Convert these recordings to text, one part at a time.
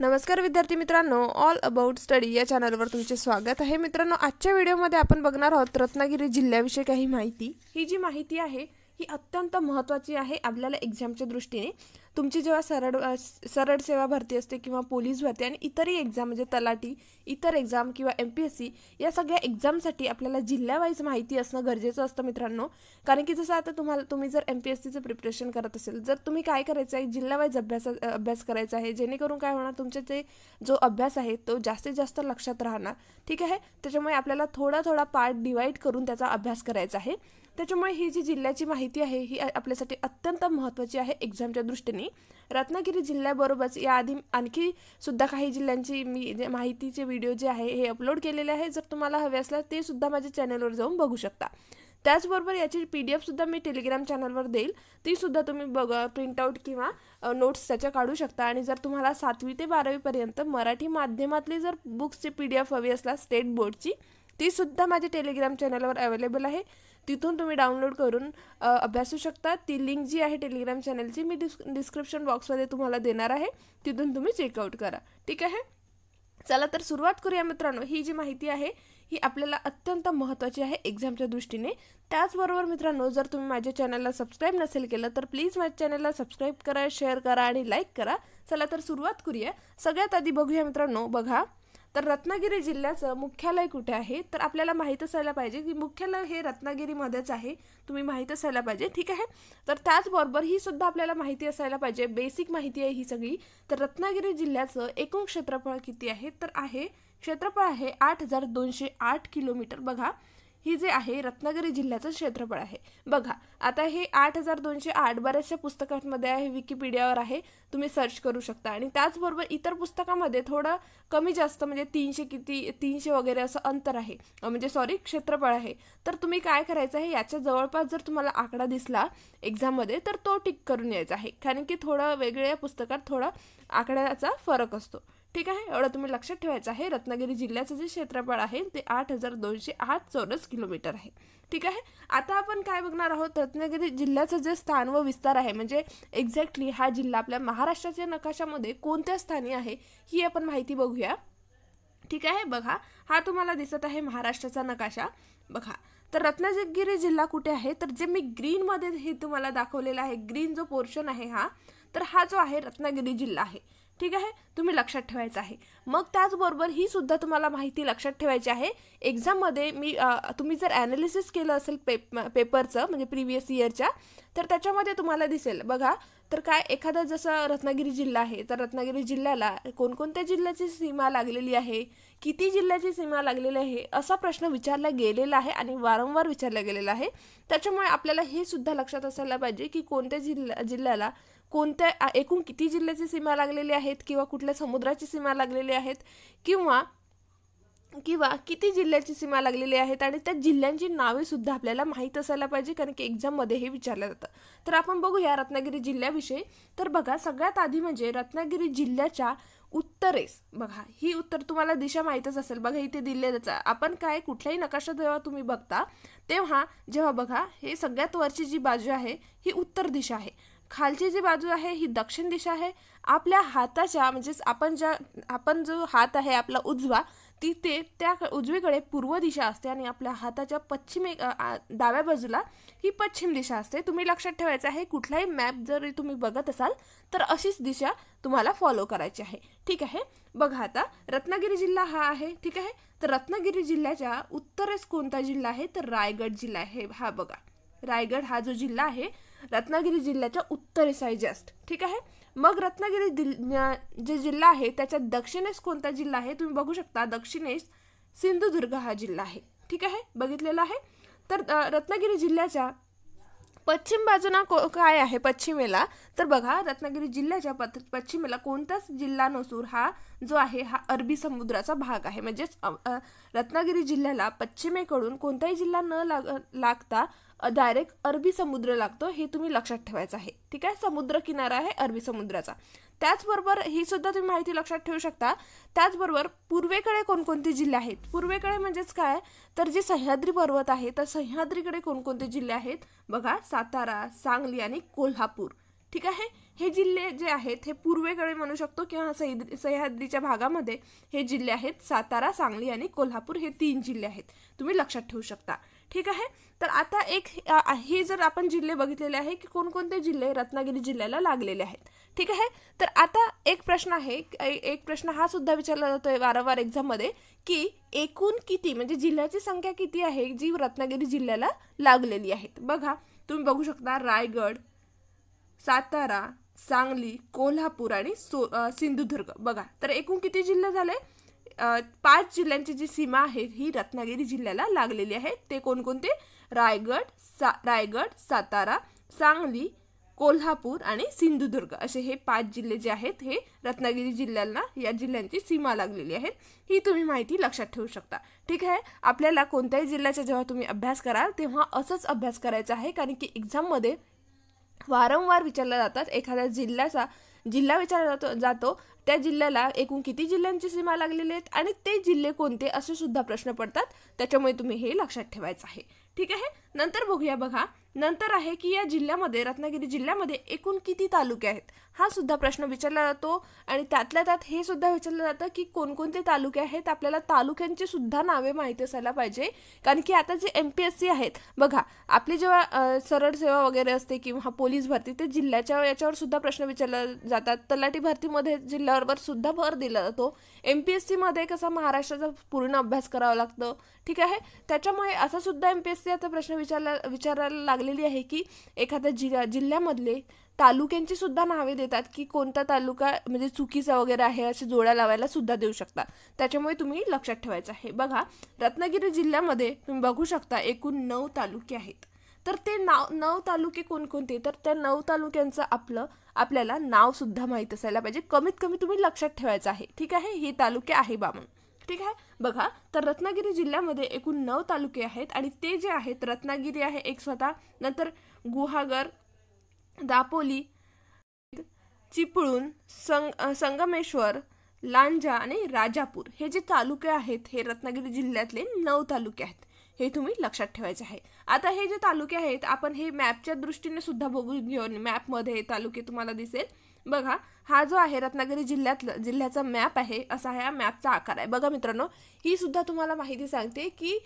नमस्कार विद्यार्थी मित्रांनो ऑल अबाउट स्टडी या चॅनलवर तुमचे स्वागत आहे मित्रांनो आजच्या व्हिडिओमध्ये आपण बघणार आहोत रत्नागिरी जिल्ह्याविषयी काही माहिती ही जी माहिती आहे ही अत्यंत महत्त्वाची आहे आपल्याला एक्झामच्या दृष्टीने तुमची जेव्हा सरळ सरळ सेवा भरती असते किंवा पोलीस भरती आणि इतरही एक्झाम म्हणजे तलाठी इतर एक्झाम किंवा एम पी एस सी या सगळ्या एक्झामसाठी आपल्याला जिल्ह्यावाईज माहिती असणं गरजेचं असतं मित्रांनो कारण की जसं आता तुम्हाला तुम्ही जर एम पी एस सीचं प्रिपरेशन करत असेल जर तुम्ही काय करायचं आहे जिल्हावाईज अभ्यास अभ्यास करायचा आहे जेणेकरून काय होणार तुमचे जे जो अभ्यास आहे तो जास्तीत जास्त लक्षात राहणार ठीक आहे त्याच्यामुळे आपल्याला थोडा थोडा पार्ट डिवाईड करून त्याचा अभ्यास करायचा आहे त्याच्यामुळे ही जी जिल्ह्याची माहिती आहे ही आपल्यासाठी अत्यंत महत्त्वाची आहे एक्झामच्या दृष्टीने ठिकाणी रत्नागिरी जिल्ह्याबरोबरच याआधी आणखी सुद्धा काही जिल्ह्यांची मी जे माहितीचे व्हिडिओ जे आहे हे अपलोड केलेले आहे जर तुम्हाला हवे असला ते सुद्धा माझ्या चॅनलवर जाऊन बघू शकता त्याचबरोबर याची पी डी एफसुद्धा मी टेलिग्राम चॅनलवर देईल तीसुद्धा तुम्ही बघ प्रिंटआउट किंवा नोट्स त्याच्या काढू शकता आणि जर तुम्हाला सातवी ते बारावीपर्यंत मराठी माध्यमातली जर बुक्सची पी डी एफ हवी असला स्टेट बोर्डची तीसुद्धा माझ्या टेलिग्राम चॅनलवर अवेलेबल आहे तिथून तुम्ही डाउनलोड करून अभ्यासू शकता ती लिंक जी आहे टेलिग्राम चॅनलची मी डिस् डिस्क्रिप्शन बॉक्समध्ये तुम्हाला देणार आहे तिथून तुम्ही चेकआउट करा ठीक आहे चला तर सुरुवात करूया मित्रांनो ही जी माहिती आहे ही आपल्याला अत्यंत महत्त्वाची आहे एक्झामच्या दृष्टीने त्याचबरोबर मित्रांनो जर तुम्ही माझ्या चॅनलला सबस्क्राईब नसेल केलं तर प्लीज माझ्या चॅनलला सबस्क्राईब करा शेअर करा आणि लाईक करा चला तर सुरुवात करूया सगळ्यात आधी बघूया मित्रांनो बघा तर रत्नागिरी जिल्ह्याचं मुख्यालय कुठे आहे तर आपल्याला माहीत असायला पाहिजे की मुख्यालय हे रत्नागिरीमध्येच आहे तुम्ही माहीत असायला पाहिजे ठीक आहे तर त्याचबरोबर ही सुद्धा आपल्याला माहिती असायला पाहिजे बेसिक माहिती आहे ही सगळी तर रत्नागिरी जिल्ह्याचं एकूण क्षेत्रफळ किती आहे तर आहे क्षेत्रफळ आहे आठ हजार दोनशे आठ किलोमीटर बघा ही जे आहे रत्नागिरी जिल्ह्याचं क्षेत्रफळ आहे बघा आता हे आठ हजार दोनशे आठ बऱ्याचशा पुस्तकांमध्ये आहे विकिपीडियावर आहे तुम्ही सर्च करू शकता आणि त्याचबरोबर इतर पुस्तकामध्ये थोडं कमी जास्त म्हणजे तीनशे किती तीनशे वगैरे असं अंतर आहे म्हणजे सॉरी क्षेत्रफळ आहे तर तुम्ही काय करायचं आहे याच्या जवळपास जर तुम्हाला आकडा दिसला एक्झाममध्ये तर तो टिक करून यायचा आहे कारण की थोडं वेगळ्या पुस्तकात थोडा आकड्याचा फरक असतो ठीक आहे एवढं तुम्ही लक्षात ठेवायचं आहे रत्नागिरी जिल्ह्याचं जे क्षेत्रफळ आहे ते आठ हजार दोनशे आठ चौरस किलोमीटर आहे ठीक आहे आता आपण काय बघणार आहोत रत्नागिरी जिल्ह्याचं जे स्थान व विस्तार आहे म्हणजे एक्झॅक्टली हा जिल्हा आपल्या महाराष्ट्राच्या नकाशामध्ये कोणत्या स्थानी आहे ही आपण माहिती बघूया ठीक आहे बघा हा तुम्हाला दिसत आहे महाराष्ट्राचा नकाशा बघा तर रत्नागिरी जिल्हा कुठे आहे तर जे मी ग्रीनमध्ये हे तुम्हाला दाखवलेलं आहे ग्रीन जो पोर्शन आहे हा तर हा जो आहे रत्नागिरी जिल्हा आहे ठीक आहे तुम्ही लक्षात ठेवायचं आहे मग त्याचबरोबर ही सुद्धा तुम्हाला माहिती लक्षात ठेवायची आहे एक्झाममध्ये मी तुम्ही जर ॲनालिसिस केलं असेल पेप पेपरचं म्हणजे प्रिव्हियस इयरच्या तर त्याच्यामध्ये तुम्हाला दिसेल बघा तर काय एखादा जसं रत्नागिरी जिल्हा आहे तर रत्नागिरी जिल्ह्याला कोणकोणत्या जिल्ह्याची सीमा लागलेली आहे किती जिल्ह्याची सीमा लागलेली आहे असा प्रश्न विचारला गेलेला आहे आणि वारंवार विचारला गेलेला आहे त्याच्यामुळे आपल्याला हे सुद्धा लक्षात असायला पाहिजे की कोणत्या जिल्हा जिल्ह्याला कोणत्या एकूण किती जिल्ह्याची सीमा लागलेली आहेत किंवा कुठल्या समुद्राची सीमा लागलेली आहेत किंवा किंवा किती जिल्ह्याची सीमा लागलेली आहेत आणि त्या जिल्ह्यांची नावेसुद्धा आपल्याला माहीत असायला पाहिजे कारण की एक्झाममध्ये हे विचारलं जातं तर आपण बघूया रत्नागिरी जिल्ह्याविषयी तर बघा सगळ्यात आधी म्हणजे रत्नागिरी जिल्ह्याच्या उत्तरेस बघा ही उत्तर तुम्हाला दिशा माहीतच असेल बघा इथे दिलेलंच आपण काय कुठल्याही नकाशा जेव्हा तुम्ही बघता तेव्हा जेव्हा बघा हे सगळ्यात वरची जी बाजू आहे ही उत्तर दिशा आहे खालची जी बाजू आहे ही दक्षिण दिशा आहे आपल्या हाताच्या म्हणजेच आपण ज्या आपण जो हात आहे आपला उजवा तिथे त्या उजवीकडे पूर्व दिशा असते आणि आपल्या हाताच्या पश्चिमे डाव्या बाजूला ही पश्चिम दिशा असते तुम्ही लक्षात ठेवायचं आहे कुठलाही मॅप जर तुम्ही बघत असाल तर अशीच दिशा तुम्हाला फॉलो करायची आहे ठीक आहे बघा आता रत्नागिरी जिल्हा हा आहे ठीक आहे तर रत्नागिरी जिल्ह्याच्या उत्तरेस कोणता जिल्हा आहे तर रायगड जिल्हा आहे हा बघा रायगड हा जो जिल्हा आहे रत्नागिरी जिल्ह्याच्या आहे जस्ट ठीक आहे मग रत्नागिरी जे जिल्हा आहे त्याच्या दक्षिणेस कोणता जिल्हा आहे तुम्ही बघू शकता दक्षिणेस सिंधुदुर्ग हा जिल्हा आहे ठीक आहे बघितलेला आहे तर रत्नागिरी जिल्ह्याच्या पश्चिम बाजूना को काय आहे पश्चिमेला तर बघा रत्नागिरी जिल्ह्याच्या पथ पश्चिमेला कोणताच जिल्हा नसूर हा जो आहे हा अरबी समुद्राचा भाग आहे म्हणजेच रत्नागिरी जिल्ह्याला पश्चिमेकडून कोणताही जिल्हा न लाग लागता डायरेक्ट अरबी समुद्र लागतो हे तुम्ही लक्षात ठेवायचं आहे ठीक आहे समुद्र किनारा आहे अरबी समुद्राचा त्याचबरोबर ही सुद्धा तुम्ही माहिती लक्षात ठेवू शकता त्याचबरोबर पूर्वेकडे कोणकोणते जिल्हे आहेत पूर्वेकडे म्हणजेच काय तर जे सह्याद्री पर्वत आहे तर सह्याद्रीकडे कोणकोणते जिल्हे आहेत बघा सातारा सांगली आणि कोल्हापूर ठीक आहे हे जिल्हे जे आहेत हे पूर्वेकडे म्हणू शकतो किंवा सह्याद्री सह्याद्रीच्या भागामध्ये हे जिल्हे आहेत सातारा सांगली आणि कोल्हापूर हे तीन जिल्हे आहेत तुम्ही लक्षात ठेवू शकता ठीक आहे तर आता एक हे जर आपण जिल्हे बघितलेले आहे की कोणकोणते जिल्हे रत्नागिरी जिल्ह्याला लागलेले आहेत ठीक आहे तर आता एक प्रश्न आहे एक प्रश्न हा सुद्धा विचारला जातोय वारंवार एक्झाममध्ये की एकूण किती म्हणजे जिल्ह्याची संख्या किती आहे जी रत्नागिरी जिल्ह्याला लागलेली आहेत बघा तुम्ही बघू शकता रायगड सातारा सांगली कोल्हापूर आणि सो सिंधुदुर्ग बघा तर एकूण किती जिल्हे झाले पाच जिल्ह्यांची जी सीमा आहे ही रत्नागिरी जिल्ह्याला लागलेली आहे ते कोणकोणते रायगड सा रायगड सातारा सांगली कोल्हापूर आणि सिंधुदुर्ग असे हे पाच जिल्हे जे आहेत हे रत्नागिरी जिल्ह्यांना या जिल्ह्यांची सीमा लागलेली आहे ही तुम्ही माहिती लक्षात ठेवू शकता ठीक आहे आपल्याला कोणत्याही जिल्ह्याचा जेव्हा तुम्ही अभ्यास कराल तेव्हा असंच अभ्यास करायचा आहे कारण की एक्झाममध्ये वारंवार विचारला जातात एखाद्या जिल्ह्याचा जिल्हा विचारला जातो जातो त्या जिल्ह्याला एकूण किती जिल्ह्यांची सीमा लागलेली आहेत आणि ते जिल्हे कोणते असे सुद्धा प्रश्न पडतात त्याच्यामुळे तुम्ही हे लक्षात ठेवायचं आहे ठीक आहे नंतर बघूया बघा नंतर आहे की या जिल्ह्यामध्ये रत्नागिरी जिल्ह्यामध्ये एकूण किती तालुके आहेत हा सुद्धा प्रश्न विचारला जातो आणि त्यातल्या त्यात हे सुद्धा विचारलं जातं की कोणकोणते तालुके आहेत आपल्याला तालुक्यांची सुद्धा नावे माहिती असायला पाहिजे कारण की आता जे एम पी एस सी आहेत बघा आपली जेव्हा सरळ सेवा वगैरे असते किंवा पोलीस भरती ते जिल्ह्याच्या याच्यावर सुद्धा प्रश्न विचारला जातात तलाठी भरतीमध्ये जिल्ह्यावर सुद्धा भर दिला जातो एम पी एस सीमध्ये कसा महाराष्ट्राचा पूर्ण अभ्यास करावा लागतं ठीक आहे त्याच्यामुळे असा सुद्धा एम पी एस सी आता प्रश्न विचारला विचारायला लागला लागलेली आहे की एखाद्या जिल्हा जिल्ह्यामधले तालुक्यांची सुद्धा नावे देतात की कोणता तालुका म्हणजे चुकीचा वगैरे आहे असे जोड्या लावायला सुद्धा देऊ शकता त्याच्यामुळे तुम्ही लक्षात ठेवायचं आहे बघा रत्नागिरी जिल्ह्यामध्ये तुम्ही बघू शकता एकूण नऊ तालुके आहेत तर ते नाव नऊ तालुके कोणकोणते तर त्या नऊ तालुक्यांचं आपलं आपल्याला नावसुद्धा माहीत असायला पाहिजे कमीत कमी तुम्ही लक्षात ठेवायचं आहे ठीक आहे हे तालुके आहे बामण ठीक आहे बघा तर रत्नागिरी जिल्ह्यामध्ये एकूण नऊ तालुके आहेत आणि ते जे आहेत रत्नागिरी आहे एक स्वतः नंतर गुहागर दापोली चिपळूण संग संगमेश्वर लांजा आणि राजापूर हे जे तालुके आहेत हे रत्नागिरी जिल्ह्यातले नऊ तालुके आहेत हे तुम्ही लक्षात ठेवायचे आहे आता हे जे तालुके आहेत आपण हे मॅपच्या दृष्टीने सुद्धा बघून घेऊन मॅपमध्ये हे तालुके तुम्हाला दिसेल बघा हा जो आहे रत्नागिरी जिल्ह्यातलं जिल्ह्याचा मॅप आहे असा ह्या मॅपचा आकार आहे बघा मित्रांनो ही सुद्धा तुम्हाला माहिती सांगते की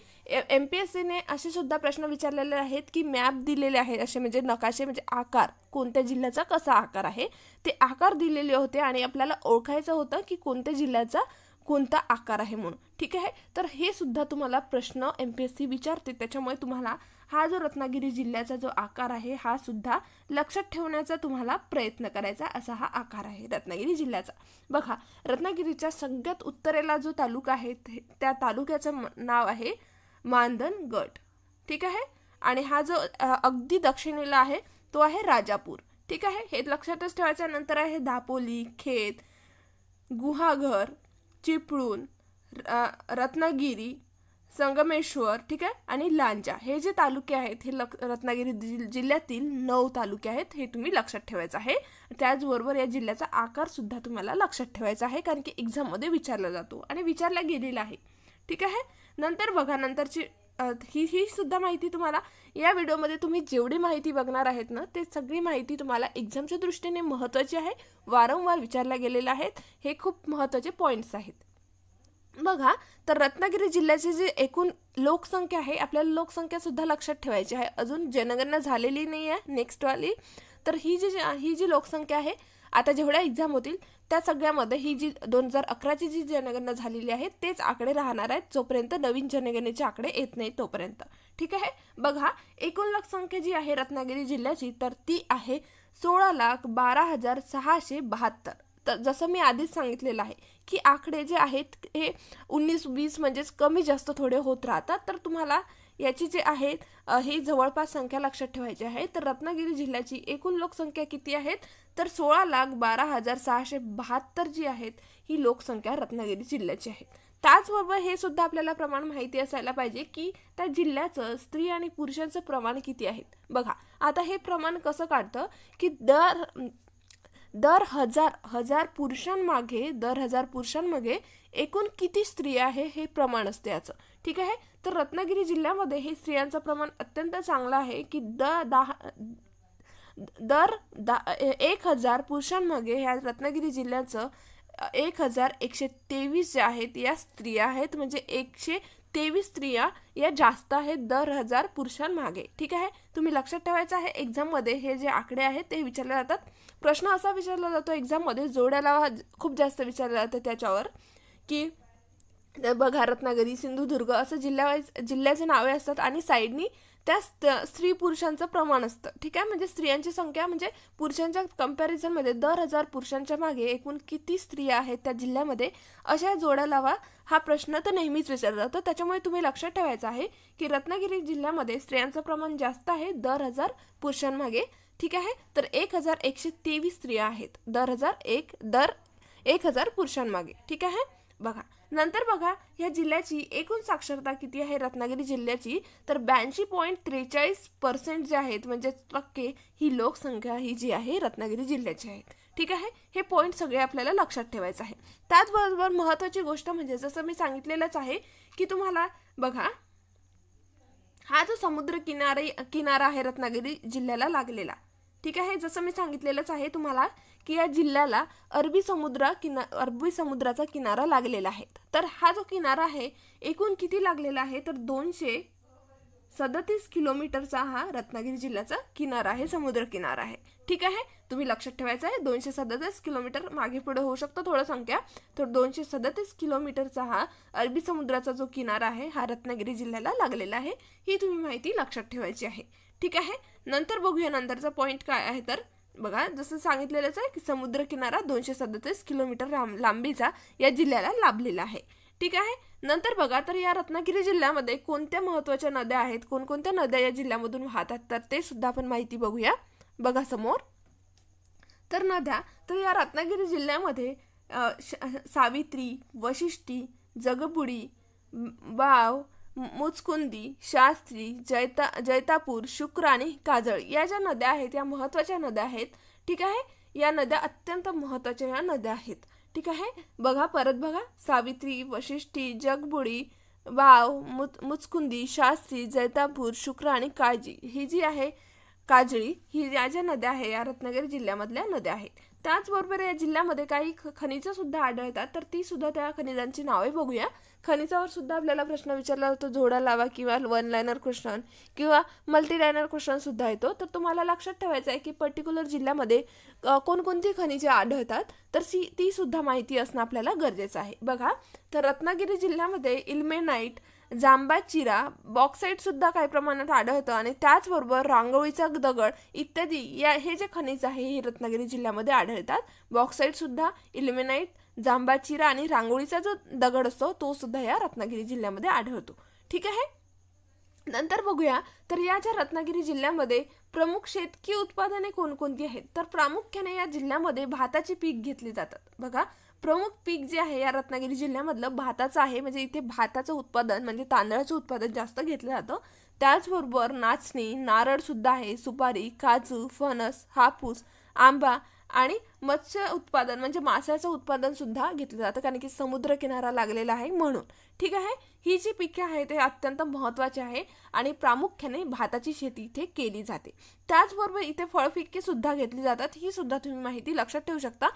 एम पी एस सीने असे सुद्धा प्रश्न विचारलेले आहेत की मॅप दिलेले आहेत असे म्हणजे नकाशे म्हणजे आकार कोणत्या जिल्ह्याचा कसा आकार आहे ते आकार दिलेले होते आणि आपल्याला ओळखायचं होतं की कोणत्या जिल्ह्याचा कोणता आकार आहे म्हणून ठीक आहे तर हे सुद्धा तुम्हाला प्रश्न एम पी एस सी विचारते त्याच्यामुळे तुम्हाला हा जो रत्नागिरी जिल्ह्याचा जो आकार आहे हा सुद्धा लक्षात ठेवण्याचा तुम्हाला प्रयत्न करायचा असा हा आकार आहे रत्नागिरी जिल्ह्याचा बघा रत्नागिरीच्या सगळ्यात उत्तरेला जो तालुका आहे त्या तालुक्याचं नाव आहे मानधन गट ठीक आहे आणि हा जो अगदी दक्षिणेला आहे तो आहे राजापूर ठीक आहे हे लक्षातच ठेवायचं नंतर आहे दापोली खेत गुहाघर चिपळूण रत्नागिरी संगमेश्वर ठीक आहे आणि लांजा हे जे तालुके आहेत हे लक रत्नागिरी जिल्ह्यातील नऊ तालुके आहेत हे तुम्ही लक्षात ठेवायचं आहे त्याचबरोबर या जिल्ह्याचा आकारसुद्धा तुम्हाला लक्षात ठेवायचा आहे कारण की एक्झाममध्ये विचारला जातो आणि विचारला गेलेला आहे ठीक आहे नंतर बघा नंतरची ही ही सुद्धा माहिती तुम्हाला या व्हिडिओमध्ये तुम्ही जेवढी माहिती बघणार आहेत ना ते सगळी माहिती तुम्हाला एक्झामच्या दृष्टीने महत्त्वाची आहे वारंवार विचारल्या गेलेल्या आहेत हे खूप महत्त्वाचे पॉईंट्स आहेत बघा तर रत्नागिरी जिल्ह्याची जी एकूण लोकसंख्या आहे आपल्याला लोकसंख्या सुद्धा लक्षात ठेवायची आहे अजून जनगणना झालेली नाही आहे नेक्स्टवाली तर ही जी ही जी लोकसंख्या आहे आता जेवढ्या एक्झाम होतील त्या सगळ्यामध्ये ही जी दोन हजार अकराची जी जनगणना झालेली आहे तेच आकडे राहणार आहेत जोपर्यंत नवीन जनगणनेचे आकडे येत नाही तोपर्यंत ठीक आहे बघा एकूण लोकसंख्या जी आहे रत्नागिरी जिल्ह्याची तर ती आहे सोळा लाख बारा हजार सहाशे बहात्तर जसं मी आधीच सांगितलेलं आहे की आकडे जे आहेत हे उन्नीस वीस म्हणजेच कमी जास्त थोडे होत राहतात तर तुम्हाला याची जे आहेत ही जवळपास संख्या लक्षात ठेवायची आहे तर रत्नागिरी जिल्ह्याची एकूण लोकसंख्या किती आहेत तर सोळा लाख बारा हजार सहाशे बहात्तर जी आहेत ही लोकसंख्या रत्नागिरी जिल्ह्याची आहे त्याचबरोबर हे सुद्धा आपल्याला प्रमाण माहिती असायला पाहिजे की त्या जिल्ह्याचं स्त्री आणि पुरुषांचं प्रमाण किती आहेत बघा आता हे प्रमाण कसं काढतं की दर दर हजार हजार पुरुषांमागे दर हजार पुरुषांमागे एकूण किती स्त्रिया आहे हे प्रमाण असते याचं ठीक आहे तर रत्नागिरी जिल्ह्यामध्ये हे स्त्रियांचं प्रमाण अत्यंत चांगलं आहे की द दहा दर दा एक हजार पुरुषांमागे ह्या रत्नागिरी जिल्ह्याचं एक हजार एकशे तेवीस ज्या आहेत या स्त्रिया आहेत म्हणजे एकशे तेवीस स्त्रिया या जास्त आहेत दर हजार पुरुषांमागे ठीक आहे तुम्ही लक्षात ठेवायचं आहे एक्झाममध्ये हे जे आकडे आहेत ते विचारले जातात प्रश्न असा विचारला जातो एक्झाममध्ये जोड्या लावा खूप जास्त विचारला जातं त्याच्यावर की बघा रत्नागिरी सिंधुदुर्ग असं जिल्ह्यावाईज जिल्ह्याचे नावे असतात आणि साईडनी त्या स्त्री पुरुषांचं प्रमाण असतं ठीक आहे म्हणजे स्त्रियांची संख्या म्हणजे पुरुषांच्या कम्पॅरिझनमध्ये दर हजार पुरुषांच्या मागे एकूण किती स्त्रिया आहेत त्या जिल्ह्यामध्ये अशा जोड्या लावा हा प्रश्न तर नेहमीच विचारला जातो त्याच्यामुळे तुम्ही लक्षात ठेवायचं आहे की रत्नागिरी जिल्ह्यामध्ये स्त्रियांचं प्रमाण जास्त आहे दर हजार पुरुषांमागे ठीक आहे तर एक हजार एकशे तेवीस स्त्रिया आहेत दर हजार एक दर एक हजार पुरुषांमागे ठीक आहे बघा नंतर बघा ह्या जिल्ह्याची एकूण साक्षरता किती आहे रत्नागिरी जिल्ह्याची तर ब्याऐंशी पॉईंट त्रेचाळीस पर्सेंट जे आहेत म्हणजे टक्के ही लोकसंख्या ही जी आहे रत्नागिरी जिल्ह्याची आहे ठीक आहे हे पॉईंट सगळे आपल्याला लक्षात ठेवायचं आहे त्याचबरोबर महत्त्वाची गोष्ट म्हणजे जसं मी सांगितलेलंच आहे की तुम्हाला बघा हा जो समुद्र किनारे किनारा आहे रत्नागिरी जिल्ह्याला लागलेला ठीक आहे जसं मी सांगितलेलंच आहे तुम्हाला की या जिल्ह्याला अरबी समुद्र किना अरबी समुद्राचा किनारा लागलेला आहे तर हा जो किनारा आहे एकूण किती लागलेला आहे तर दोनशे सदतीस किलोमीटरचा हा रत्नागिरी जिल्ह्याचा किनारा आहे समुद्र किनारा आहे ठीक आहे तुम्ही लक्षात ठेवायचं आहे दोनशे सदतीस किलोमीटर मागे पुढे होऊ शकतो थोडं संख्या तर दोनशे सदतीस किलोमीटरचा हा अरबी समुद्राचा जो किनारा आहे हा रत्नागिरी जिल्ह्याला लागलेला आहे ही तुम्ही माहिती लक्षात ठेवायची आहे ठीक आहे नंतर बघूया नंतरचा पॉईंट काय आहे तर बघा जसं सांगितलेलंच आहे की समुद्र किनारा दोनशे सदतीस किलोमीटर लांबीचा या जिल्ह्याला लाभलेला आहे ठीक आहे नंतर बघा तर या रत्नागिरी जिल्ह्यामध्ये कोणत्या महत्त्वाच्या नद्या आहेत कोणकोणत्या नद्या या जिल्ह्यामधून वाहतात तर ते सुद्धा आपण माहिती बघूया बघा समोर तर नद्या तर या रत्नागिरी जिल्ह्यामध्ये सावित्री वशिष्ठी जगबुडी वाव मुचकुंदी शास्त्री जैता जैतापूर शुक्र आणि काजळ या ज्या नद्या आहेत या महत्त्वाच्या नद्या आहेत ठीक आहे या नद्या अत्यंत महत्त्वाच्या या नद्या आहेत ठीक आहे बघा परत बघा सावित्री वशिष्ठी जगबुडी वाव मु मुचकुंदी शास्त्री जैतापूर शुक्र आणि काळजी ही जी आहे काजळी ही या ज्या नद्या आहे या रत्नागिरी जिल्ह्यामधल्या नद्या आहेत त्याचबरोबर या जिल्ह्यामध्ये काही खनिजं सुद्धा आढळतात तर ती सुद्धा त्या खनिजांची नावे बघूया खनिजावर सुद्धा आपल्याला प्रश्न विचारला जातो जोडा लावा किंवा वन लायनर क्वेश्चन किंवा मल्टी लायनर क्वेश्चन सुद्धा येतो तर तुम्हाला लक्षात ठेवायचं आहे की पर्टिक्युलर जिल्ह्यामध्ये कोणकोणती खनिजे आढळतात तर सी ती सुद्धा माहिती असणं आपल्याला गरजेचं आहे बघा तर रत्नागिरी जिल्ह्यामध्ये इल्मेनाईट जांबाचिरा सुद्धा काही प्रमाणात आढळतं आणि त्याचबरोबर रांगोळीचा दगड इत्यादी या हे जे खनिज आहे हे रत्नागिरी जिल्ह्यामध्ये आढळतात बॉक्साईटसुद्धा जांबा चिरा आणि रांगोळीचा जो दगड असतो तो सुद्धा या रत्नागिरी जिल्ह्यामध्ये आढळतो ठीक आहे नंतर बघूया तर या ज्या रत्नागिरी जिल्ह्यामध्ये प्रमुख शेतकी उत्पादने कोणकोणती आहेत तर प्रामुख्याने या जिल्ह्यामध्ये भाताचे पीक घेतले जातात बघा प्रमुख पीक जे आहे या रत्नागिरी जिल्ह्यामधलं भाताचं आहे म्हणजे इथे भाताचं उत्पादन म्हणजे तांदळाचं उत्पादन जास्त घेतलं जातं त्याचबरोबर नाचणी नारळसुद्धा आहे सुपारी काजू फणस हापूस आंबा आणि मत्स्य उत्पादन म्हणजे माशाचं उत्पादनसुद्धा घेतलं जातं कारण की समुद्र किनारा लागलेला आहे म्हणून ठीक आहे ही जी पिके आहेत ते अत्यंत महत्त्वाचे आहे आणि प्रामुख्याने भाताची शेती इथे केली जाते त्याचबरोबर इथे फळपिके सुद्धा घेतली जातात ही सुद्धा तुम्ही माहिती लक्षात ठेवू शकता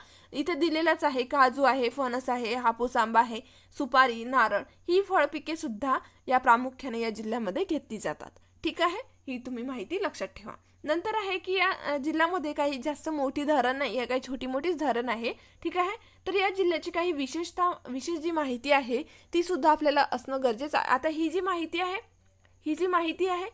इथे दिलेलाच आहे काजू आहे फणस आहे हापूस आंबा आहे सुपारी नारळ ही फळपिके सुद्धा या प्रामुख्याने या जिल्ह्यामध्ये घेतली जातात ठीक आहे ही तुम्ही माहिती लक्षात ठेवा नंतर आहे की या जिल्ह्यामध्ये काही जास्त मोठी धरण नाही आहे काही छोटी मोठीच धरण आहे ठीक आहे तर या जिल्ह्याची काही विशेषता विशेष जी माहिती आहे ती सुद्धा आपल्याला असणं गरजेचं आहे आता ही जी माहिती आहे ही जी माहिती आहे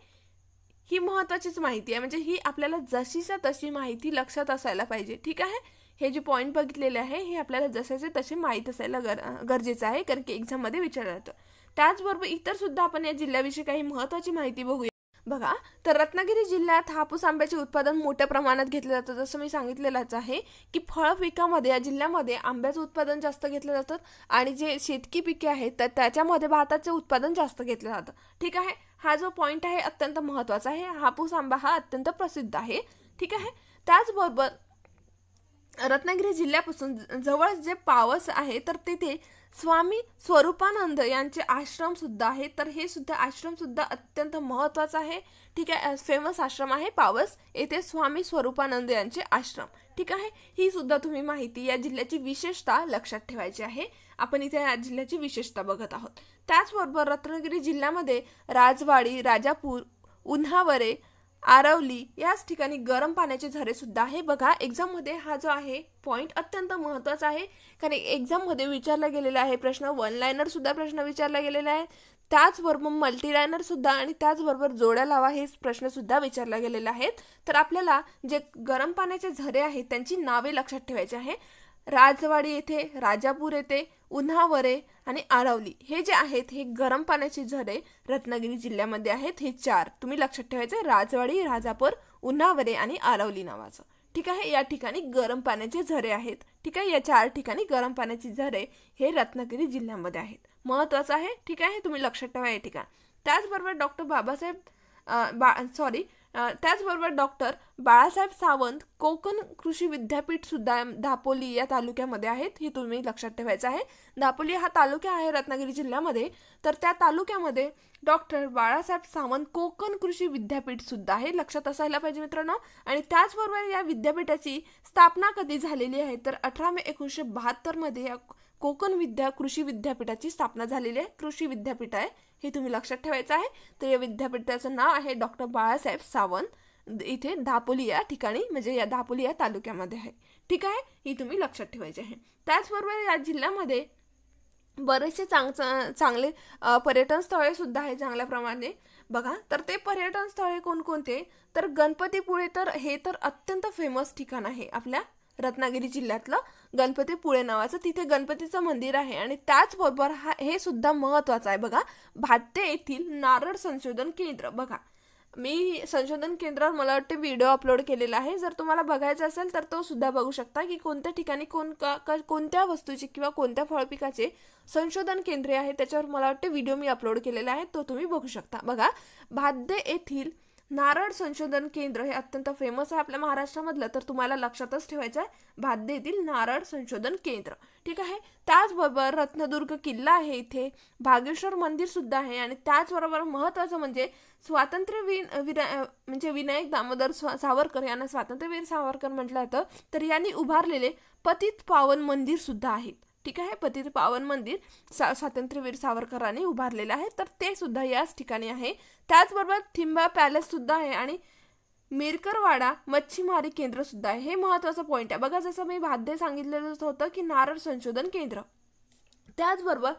ही महत्त्वाचीच माहिती आहे म्हणजे ही आपल्याला जशीच्या तशी माहिती लक्षात असायला पाहिजे ठीक आहे हे जे पॉईंट बघितलेले आहे हे आपल्याला जशाचे तसे माहीत असायला गर गरजेचं आहे कारण की एक्झाममध्ये विचारलं जातं त्याचबरोबर इतर सुद्धा आपण या जिल्ह्याविषयी काही महत्त्वाची माहिती बघूया बघा तर रत्नागिरी जिल्ह्यात हापूस आंब्याचे उत्पादन मोठ्या प्रमाणात घेतलं जातं जसं मी सांगितलेलंच आहे की फळ पिकामध्ये या जिल्ह्यामध्ये आंब्याचं उत्पादन जास्त घेतलं जातं आणि जे शेतकी पिके आहेत तर त्याच्यामध्ये भाताचे उत्पादन जास्त घेतलं जातं ठीक आहे हा जो पॉईंट आहे अत्यंत महत्त्वाचा आहे हापूस आंबा हा अत्यंत प्रसिद्ध आहे ठीक आहे त्याचबरोबर रत्नागिरी जिल्ह्यापासून जवळ जे पावस आहे तर तिथे स्वामी स्वरूपानंद यांचे आश्रम सुद्धा आहे तर हे सुद्धा आश्रम सुद्धा अत्यंत महत्वाचं आहे ठीक आहे फेमस आश्रम आहे पावस येथे स्वामी स्वरूपानंद यांचे आश्रम ठीक आहे ही सुद्धा तुम्ही माहिती या जिल्ह्याची विशेषता लक्षात ठेवायची आहे आपण इथे या जिल्ह्याची विशेषता बघत आहोत त्याचबरोबर रत्नागिरी जिल्ह्यामध्ये राजवाडी राजापूर उन्हावरे आरवली याच ठिकाणी गरम पाण्याचे झरे सुद्धा आहे बघा एक्झाममध्ये हा जो आहे पॉईंट अत्यंत महत्त्वाचा आहे कारण एक्झाममध्ये विचारला गेलेला आहे प्रश्न वन लायनर सुद्धा प्रश्न विचारला गेलेला आहे त्याचबरोबर मल्टी लायनर सुद्धा आणि त्याचबरोबर जोड्या लावा हे प्रश्न सुद्धा विचारला गेलेले आहेत तर आपल्याला जे गरम पाण्याचे झरे आहेत त्यांची नावे लक्षात ठेवायची आहे राजवाडी येथे राजापूर येथे उन्हावरे आणि आरवली हे जे आहेत हे गरम पाण्याचे झरे रत्नागिरी जिल्ह्यामध्ये आहेत हे चार तुम्ही लक्षात ठेवायचं राजवाडी राजापूर उन्हावरे आणि आरवली नावाचं ठीक आहे या ठिकाणी गरम पाण्याचे झरे आहेत ठीक आहे या चार ठिकाणी गरम पाण्याचे झरे हे रत्नागिरी जिल्ह्यामध्ये आहेत महत्त्वाचं आहे ठीक आहे तुम्ही लक्षात ठेवा या ठिकाण त्याचबरोबर डॉक्टर बाबासाहेब बा सॉरी त्याचबरोबर डॉक्टर बाळासाहेब सावंत कोकण कृषी विद्यापीठ सुद्धा दापोली या तालुक्यामध्ये आहेत हे तुम्ही लक्षात ठेवायचं आहे दापोली हा तालुका आहे रत्नागिरी जिल्ह्यामध्ये तर त्या तालुक्यामध्ये डॉक्टर बाळासाहेब सावंत कोकण कृषी विद्यापीठ सुद्धा आहे लक्षात असायला पाहिजे मित्रांनो आणि त्याचबरोबर या विद्यापीठाची स्थापना कधी झालेली आहे तर अठरा मे एकोणीसशे बहात्तरमध्ये या कोकण विद्या कृषी विद्यापीठाची स्थापना झालेली आहे कृषी विद्यापीठ आहे हे तुम्ही लक्षात ठेवायचं आहे तर या विद्यापीठाचं नाव आहे डॉक्टर बाळासाहेब सावंत इथे दापोली या ठिकाणी म्हणजे या दापोली या तालुक्यामध्ये आहे ठीक आहे ही तुम्ही लक्षात ठेवायची आहे त्याचबरोबर या जिल्ह्यामध्ये बरेचसे चांग चांगले पर्यटन स्थळे सुद्धा आहे चांगल्या प्रमाणे बघा तर ते पर्यटन स्थळे कोणकोणते तर गणपतीपुळे तर हे तर अत्यंत फेमस ठिकाण आहे आपल्या रत्नागिरी जिल्ह्यातलं गणपतीपुळे नावाचं तिथे गणपतीचं मंदिर आहे आणि त्याचबरोबर हा हे सुद्धा महत्वाचं आहे बघा भाद्य येथील नारळ संशोधन केंद्र बघा मी संशोधन केंद्रावर मला वाटते व्हिडिओ अपलोड केलेला आहे जर तुम्हाला बघायचं असेल तर तो सुद्धा बघू शकता की कोणत्या ठिकाणी कोण का कोणत्या वस्तूचे किंवा कोणत्या फळपिकाचे संशोधन केंद्रे आहे त्याच्यावर मला वाटते व्हिडिओ मी अपलोड केलेला आहे तो तुम्ही बघू शकता बघा भाद्य येथील नारळ संशोधन केंद्र हे अत्यंत फेमस आहे आपल्या महाराष्ट्रामधलं तर तुम्हाला लक्षातच ठेवायचं आहे भाद्य येथील नारळ संशोधन केंद्र ठीक आहे त्याचबरोबर रत्नदुर्ग किल्ला आहे इथे भागेश्वर मंदिर सुद्धा आहे आणि त्याचबरोबर महत्त्वाचं म्हणजे स्वातंत्र्यवीर विना म्हणजे विनायक दामोदर सावरकर यांना स्वातंत्र्यवीर सावरकर म्हटलं जातं तर यांनी उभारलेले पतित पावन मंदिर सुद्धा आहेत ठीक आहे पतित पावन मंदिर सा स्वातंत्र्यवीर सावरकरांनी उभारलेलं आहे तर ते सुद्धा याच ठिकाणी आहे त्याचबरोबर थिंबा पॅलेस सुद्धा आहे आणि मिरकरवाडा मच्छीमारी केंद्र सुद्धा आहे हे महत्त्वाचं पॉईंट आहे बघा जसं मी भाद्य सांगितलेलं होतं की नारळ संशोधन केंद्र त्याचबरोबर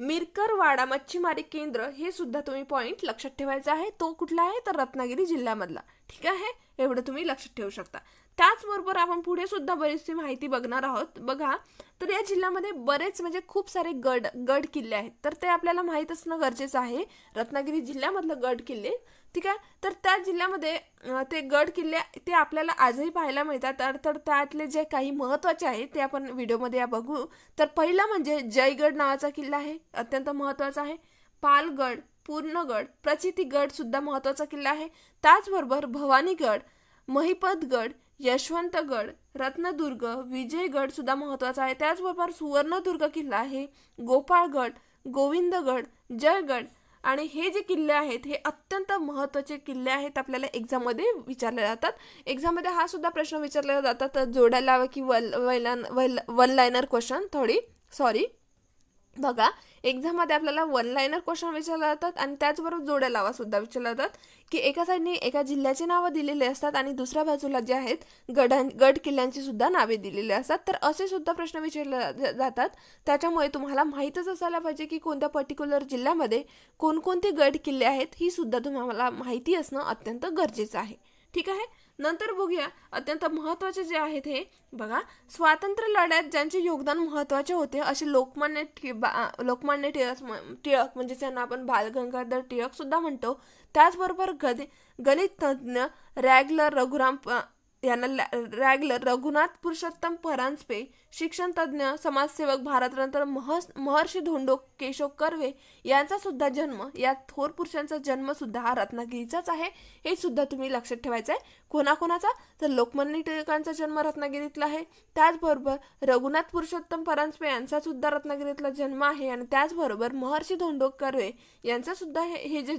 मिरकरवाडा मच्छीमारी केंद्र हे सुद्धा तुम्ही पॉईंट लक्षात ठेवायचा आहे तो कुठला आहे तर रत्नागिरी जिल्ह्यामधला ठीक आहे एवढं तुम्ही लक्षात ठेवू शकता त्याचबरोबर आपण पुढे सुद्धा बरीचशी माहिती बघणार आहोत बघा तर या जिल्ह्यामध्ये बरेच म्हणजे खूप सारे गड गड किल्ले आहेत तर ते आपल्याला माहीत असणं गरजेचं आहे रत्नागिरी जिल्ह्यामधलं गड किल्ले ठीक आहे तर त्या जिल्ह्यामध्ये ते गड किल्ले ते आपल्याला आजही पाहायला मिळतात तर त्यातले जे काही महत्त्वाचे आहे ते आपण व्हिडिओमध्ये या बघू तर पहिला म्हणजे जयगड नावाचा किल्ला आहे अत्यंत महत्त्वाचा आहे पालगड पूर्णगड प्रचितीगडसुद्धा महत्त्वाचा किल्ला आहे त्याचबरोबर भवानीगड महिपतगड यशवंतगड रत्नदुर्ग विजयगड सुद्धा महत्त्वाचा आहे त्याचबरोबर सुवर्णदुर्ग किल्ला आहे गोपाळगड गोविंदगड जयगड आणि हे जे किल्ले आहेत हे अत्यंत महत्त्वाचे किल्ले आहेत आपल्याला एक्झाममध्ये विचारले जातात एक्झाममध्ये हा सुद्धा प्रश्न विचारला जातात जोडायला की वल वैलान वल वन लायनर क्वेश्चन थोडी सॉरी बघा एक्झाममध्ये आपल्याला वन लाईनर क्वेश्चन विचारले जातात आणि त्याचबरोबर जोड्या लावा सुद्धा विचारल्या जातात की एका साईडने एका जिल्ह्याचे नावं दिलेले असतात आणि दुसऱ्या बाजूला जे आहेत गडां गड किल्ल्यांची सुद्धा नावे दिलेली असतात तर असे सुद्धा प्रश्न विचारले जातात त्याच्यामुळे तुम्हाला माहीतच असायला पाहिजे की कोणत्या पर्टिक्युलर जिल्ह्यामध्ये कोणकोणते गड किल्ले आहेत ही सुद्धा तुम्हाला माहिती असणं अत्यंत गरजेचं आहे ठीक आहे नंतर बघूया अत्यंत महत्त्वाचे जे आहेत हे बघा स्वातंत्र्य लढ्यात ज्यांचे योगदान महत्त्वाचे होते असे लोकमान्य टि लोकमान्य टिळक टिळक म्हणजे ज्यांना आपण बालगंगाधर सुद्धा म्हणतो त्याचबरोबर गणित तज्ज्ञ रॅगलर रघुराम यांना रॅगलर रघुनाथ पुरुषोत्तम परांजपे शिक्षणतज्ज्ञ समाजसेवक भारतरत्न महर्ष महर्षी धोंडो केशव कर्वे यांचा सुद्धा जन्म या थोर पुरुषांचा जन्म हा रत्नागिरीचाच आहे हे सुद्धा तुम्ही लक्षात ठेवायचं आहे कोणाकोणाचा तर लोकमान्य टिळकांचा जन्म रत्नागिरीतला आहे त्याचबरोबर रघुनाथ पुरुषोत्तम परांजपे यांचा सुद्धा रत्नागिरीतला जन्म आहे आणि त्याचबरोबर महर्षी धोंडो कर्वे यांचा सुद्धा हे हे जे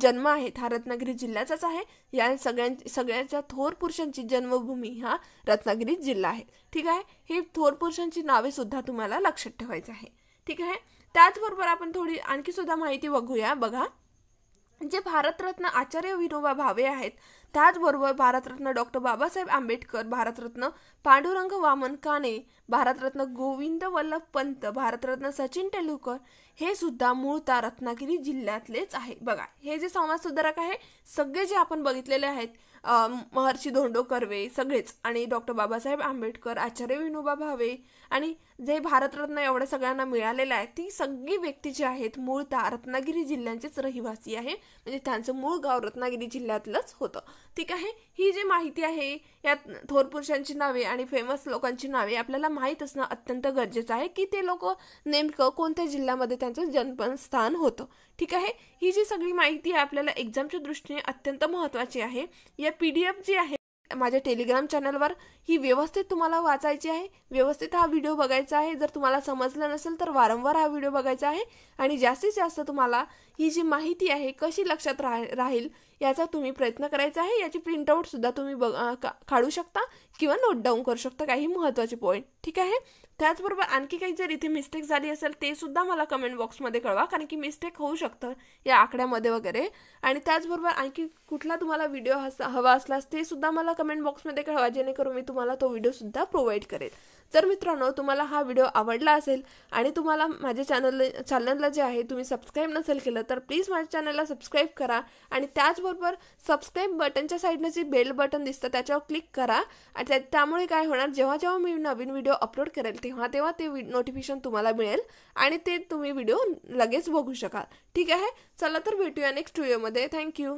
जन्म आहेत हा रत्नागिरी जिल्ह्याचाच आहे या सगळ्यां सगळ्याच्या थोर पुरुषांची जन्मभूमी हा रत्नागिरी जिल्हा आहे ठीक आहे हे थोर पुरुषांची नावे सुद्धा तुम्हाला लक्षात ठेवायचं आहे ठीक आहे त्याचबरोबर आपण थोडी आणखी सुद्धा माहिती बघूया बघा जे भारतरत्न आचार्य विनोबा भावे आहेत त्याचबरोबर भारतरत्न डॉक्टर बाबासाहेब आंबेडकर भारतरत्न पांडुरंग वामन काने भारतरत्न गोविंद वल्लभ पंत भारतरत्न सचिन तेंडुलकर हे सुद्धा मूळता रत्नागिरी जिल्ह्यातलेच आहे बघा हे जे समाजसुधारक सुधारक आहे सगळे जे आपण बघितलेले आहेत महर्षी धोंडो कर्वे सगळेच आणि डॉक्टर बाबासाहेब आंबेडकर आचार्य विनोबा भावे आणि जे भारतरत्न एवढ्या सगळ्यांना मिळालेलं आहे ती सगळी व्यक्ती जी आहेत मूळतः रत्नागिरी जिल्ह्यांचेच रहिवासी आहे म्हणजे त्यांचं मूळ गाव रत्नागिरी जिल्ह्यातलंच होतं ठीक आहे ही जी माहिती आहे यात थोर पुरुषांची नावे आणि फेमस लोकांची नावे आपल्याला माहीत असणं अत्यंत गरजेचं आहे की ते लोक नेमकं कोणत्या जिल्ह्यामध्ये त्यांचं जन्मस्थान स्थान होतं ठीक आहे ही जी सगळी माहिती आहे आपल्याला एक्झामच्या दृष्टीने अत्यंत महत्त्वाची आहे या पी डी एफ जी आहे माझ्या टेलिग्राम चॅनलवर ही व्यवस्थित तुम्हाला वाचायची आहे व्यवस्थित हा व्हिडिओ बघायचा आहे जर तुम्हाला समजलं नसेल तर वारंवार हा व्हिडिओ बघायचा आहे आणि जास्तीत जास्त तुम्हाला ही जी माहिती आहे कशी लक्षात राह राहील याचा तुम्ही प्रयत्न करायचा आहे याची प्रिंटआउटसुद्धा तुम्ही बघ काढू शकता किंवा नोट डाऊन करू शकता काही महत्त्वाचे पॉईंट ठीक आहे त्याचबरोबर आणखी काही जर इथे मिस्टेक झाली असेल ते सुद्धा मला कमेंट बॉक्समध्ये कळवा कारण की मिस्टेक होऊ शकतं या आकड्यामध्ये वगैरे आणि त्याचबरोबर आणखी कुठला तुम्हाला व्हिडिओ हसा हवा असलास ते सुद्धा मला कमेंट बॉक्समध्ये कळवा जेणेकरून मी तुम्हाला तो व्हिडिओसुद्धा प्रोव्हाइड करेल तर मित्रांनो तुम्हाला हा व्हिडिओ आवडला असेल आणि तुम्हाला माझ्या चॅनल चॅनलला जे आहे तुम्ही सबस्क्राईब नसेल केलं तर प्लीज माझ्या चॅनलला सबस्क्राईब करा आणि त्याचबरोबर सबस्क्राईब बटनच्या साईडनं जे बेल बटन दिसतं त्याच्यावर क्लिक करा आणि त्यामुळे काय होणार जेव्हा जेव्हा मी नवीन व्हिडिओ अपलोड करेल तेव्हा तेव्हा ते नोटिफिकेशन तुम्हाला मिळेल आणि ते तुम्ही व्हिडिओ लगेच बघू शकाल ठीक आहे चला तर भेटूया नेक्स्ट व्हिडिओमध्ये थँक्यू